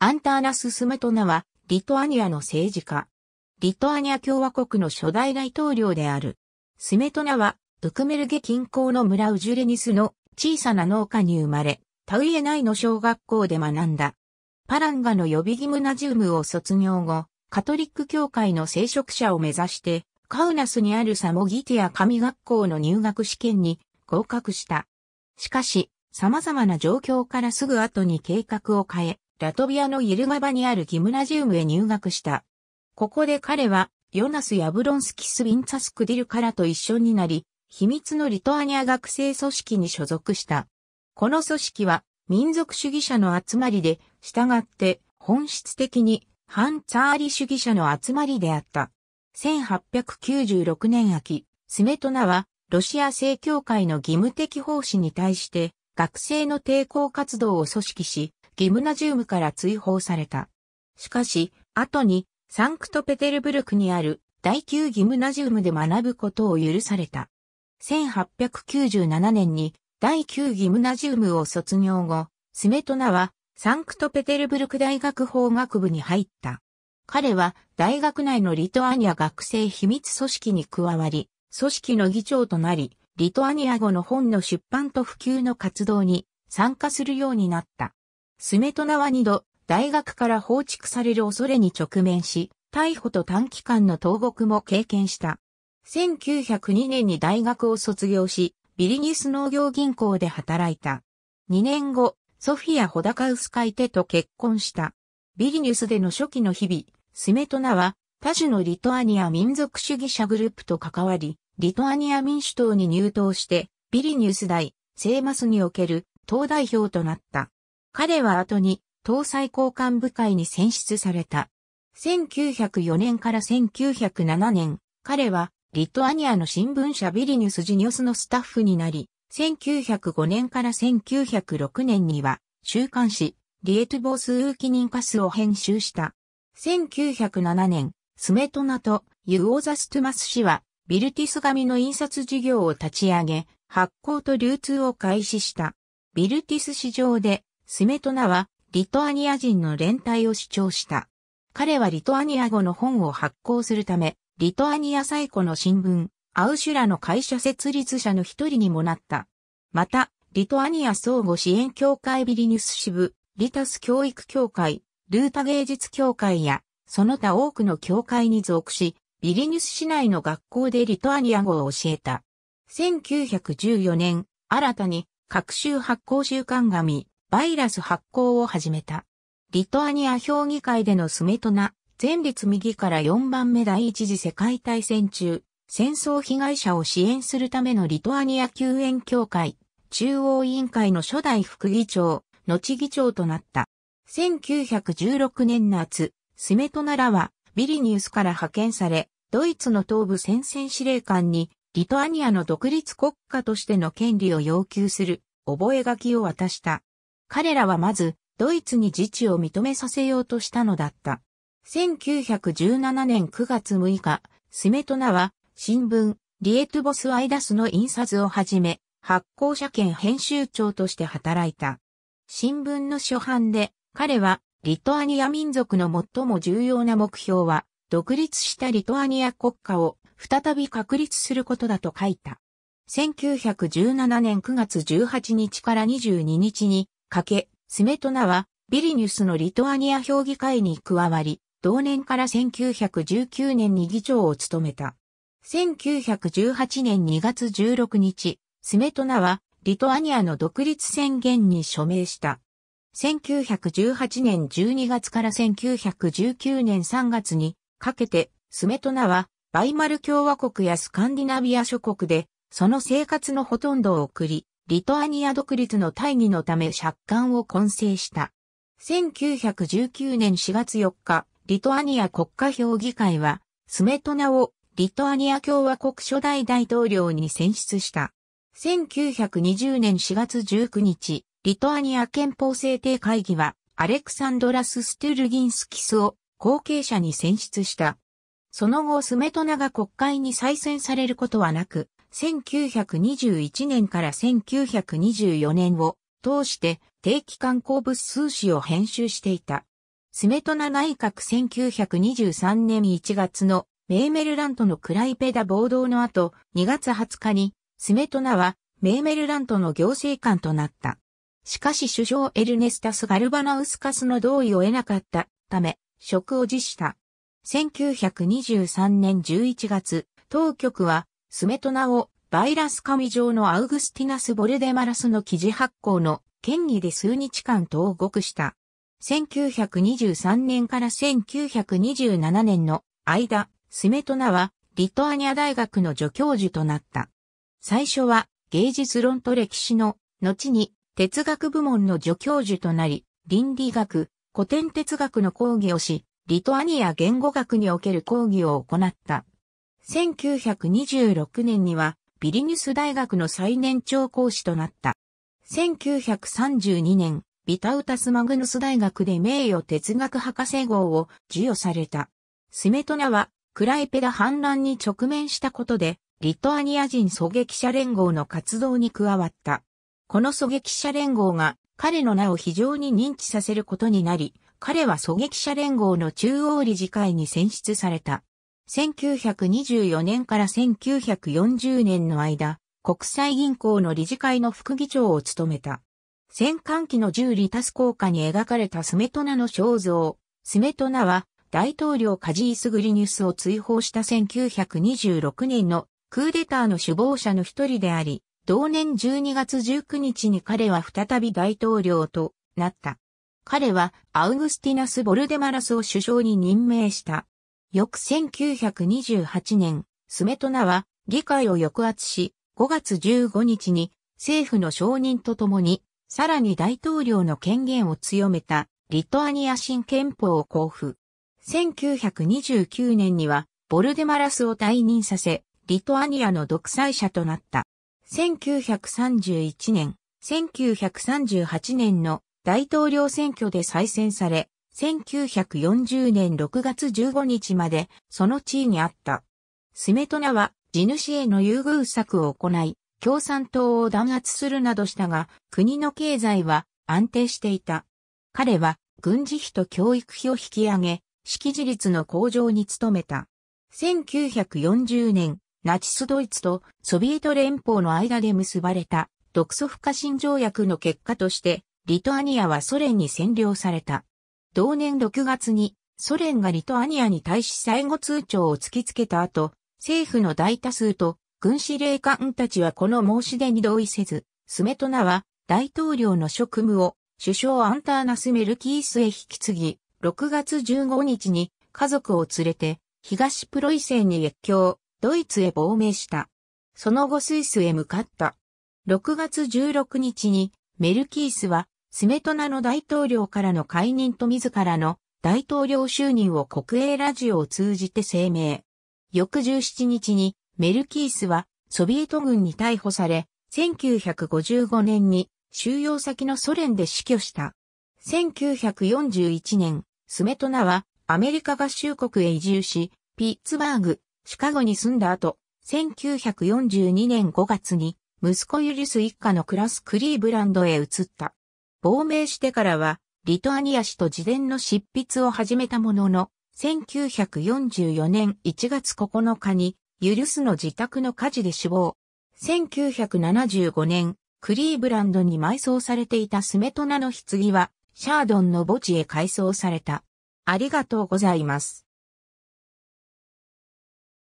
アンターナス・スメトナは、リトアニアの政治家。リトアニア共和国の初代大統領である。スメトナは、ウクメルゲ近郊の村ウジュレニスの小さな農家に生まれ、タウイエナイの小学校で学んだ。パランガの予備ギムナジウムを卒業後、カトリック教会の聖職者を目指して、カウナスにあるサモギティア神学校の入学試験に合格した。しかし、様々な状況からすぐ後に計画を変え、ラトビアのイルガバにあるギムナジウムへ入学した。ここで彼は、ヨナス・ヤブロンスキス・ヴィンツァス・クディルからと一緒になり、秘密のリトアニア学生組織に所属した。この組織は、民族主義者の集まりで、従って、本質的に、反ツァーリ主義者の集まりであった。1896年秋、スメトナは、ロシア正教会の義務的奉仕に対して、学生の抵抗活動を組織し、ギムナジウムから追放された。しかし、後に、サンクトペテルブルクにある第9ギムナジウムで学ぶことを許された。1897年に第9ギムナジウムを卒業後、スメトナはサンクトペテルブルク大学法学部に入った。彼は大学内のリトアニア学生秘密組織に加わり、組織の議長となり、リトアニア語の本の出版と普及の活動に参加するようになった。スメトナは二度、大学から放逐される恐れに直面し、逮捕と短期間の投獄も経験した。1902年に大学を卒業し、ビリニス農業銀行で働いた。2年後、ソフィア・ホダカウスカイテと結婚した。ビリニュスでの初期の日々、スメトナは他種のリトアニア民族主義者グループと関わり、リトアニア民主党に入党して、ビリニュス大、セーマスにおける党代表となった。彼は後に、搭載交換部会に選出された。1904年から1907年、彼は、リトアニアの新聞社ビリニュス・ジニオスのスタッフになり、1905年から1906年には、週刊誌、リエトボース・ウーキニンカスを編集した。1907年、スメトナとユーオーザストゥマス氏は、ビルティス紙の印刷事業を立ち上げ、発行と流通を開始した。ビルティス市場でスメトナは、リトアニア人の連帯を主張した。彼はリトアニア語の本を発行するため、リトアニア最古の新聞、アウシュラの会社設立者の一人にもなった。また、リトアニア相互支援協会ビリニュス支部、リタス教育協会、ルータ芸術協会や、その他多くの協会に属し、ビリニュス市内の学校でリトアニア語を教えた。1914年、新たに、各州発行週刊紙、バイラス発行を始めた。リトアニア評議会でのスメトナ、前列右から4番目第一次世界大戦中、戦争被害者を支援するためのリトアニア救援協会、中央委員会の初代副議長、後議長となった。1916年夏、スメトナらはビリニウスから派遣され、ドイツの東部戦線司令官に、リトアニアの独立国家としての権利を要求する、覚書を渡した。彼らはまず、ドイツに自治を認めさせようとしたのだった。1917年9月6日、スメトナは、新聞、リエトボス・アイダスの印刷をはじめ、発行者兼編集長として働いた。新聞の初版で、彼は、リトアニア民族の最も重要な目標は、独立したリトアニア国家を再び確立することだと書いた。1917年9月18日から22日にかけ、スメトナは、ビリニュスのリトアニア評議会に加わり、同年から1919年に議長を務めた。1918年2月16日、スメトナは、リトアニアの独立宣言に署名した。1918年12月から1919年3月にかけて、スメトナは、バイマル共和国やスカンディナビア諸国で、その生活のほとんどを送り、リトアニア独立の大義のため借款を混成した。1919年4月4日、リトアニア国家評議会は、スメトナをリトアニア共和国初代大統領に選出した。1920年4月19日、リトアニア憲法制定会議は、アレクサンドラス・ストゥルギンスキスを後継者に選出した。その後スメトナが国会に再選されることはなく、1921年から1924年を通して定期刊行物数誌を編集していた。スメトナ内閣1923年1月のメーメルラントのクライペダ暴動の後2月20日にスメトナはメーメルラントの行政官となった。しかし首相エルネスタス・ガルバナウスカスの同意を得なかったため職を辞した。1923年11月、当局はスメトナをバイラス紙上のアウグスティナス・ボルデマラスの記事発行の権威で数日間投獄した。1923年から1927年の間、スメトナはリトアニア大学の助教授となった。最初は芸術論と歴史の、後に哲学部門の助教授となり、倫理学、古典哲学の講義をし、リトアニア言語学における講義を行った。1926年にはビリニュス大学の最年長講師となった。1932年、ビタウタスマグヌス大学で名誉哲学博士号を授与された。スメトナは、クライペダ反乱に直面したことで、リトアニア人狙撃者連合の活動に加わった。この狙撃者連合が彼の名を非常に認知させることになり、彼は狙撃者連合の中央理事会に選出された。1924年から1940年の間、国際銀行の理事会の副議長を務めた。戦艦機の十里タス効果に描かれたスメトナの肖像。スメトナは大統領カジースグリニュスを追放した1926年のクーデターの首謀者の一人であり、同年12月19日に彼は再び大統領となった。彼はアウグスティナス・ボルデマラスを首相に任命した。翌1928年、スメトナは議会を抑圧し、5月15日に政府の承認とともに、さらに大統領の権限を強めたリトアニア新憲法を交付。1929年にはボルデマラスを退任させ、リトアニアの独裁者となった。1931年、1938年の大統領選挙で再選され、1940年6月15日までその地位にあった。スメトナは地主への優遇策を行い、共産党を弾圧するなどしたが、国の経済は安定していた。彼は軍事費と教育費を引き上げ、識字率の向上に努めた。1940年、ナチスドイツとソビエト連邦の間で結ばれた独ソ不可侵条約の結果として、リトアニアはソ連に占領された。同年6月にソ連がリトアニアに対し最後通帳を突きつけた後、政府の大多数と軍司令官たちはこの申し出に同意せず、スメトナは大統領の職務を首相アンターナス・メルキースへ引き継ぎ、6月15日に家族を連れて東プロイセンに越境、ドイツへ亡命した。その後スイスへ向かった。6月16日にメルキースはスメトナの大統領からの解任と自らの大統領就任を国営ラジオを通じて声明。翌17日にメルキースはソビエト軍に逮捕され、1955年に収容先のソ連で死去した。1941年、スメトナはアメリカ合衆国へ移住し、ピッツバーグ、シカゴに住んだ後、1942年5月に息子ユリス一家のクラス・クリーブランドへ移った。亡命してからは、リトアニア氏と事前の執筆を始めたものの、1944年1月9日に、ユルスの自宅の火事で死亡。1975年、クリーブランドに埋葬されていたスメトナの棺は、シャードンの墓地へ改装された。ありがとうございます。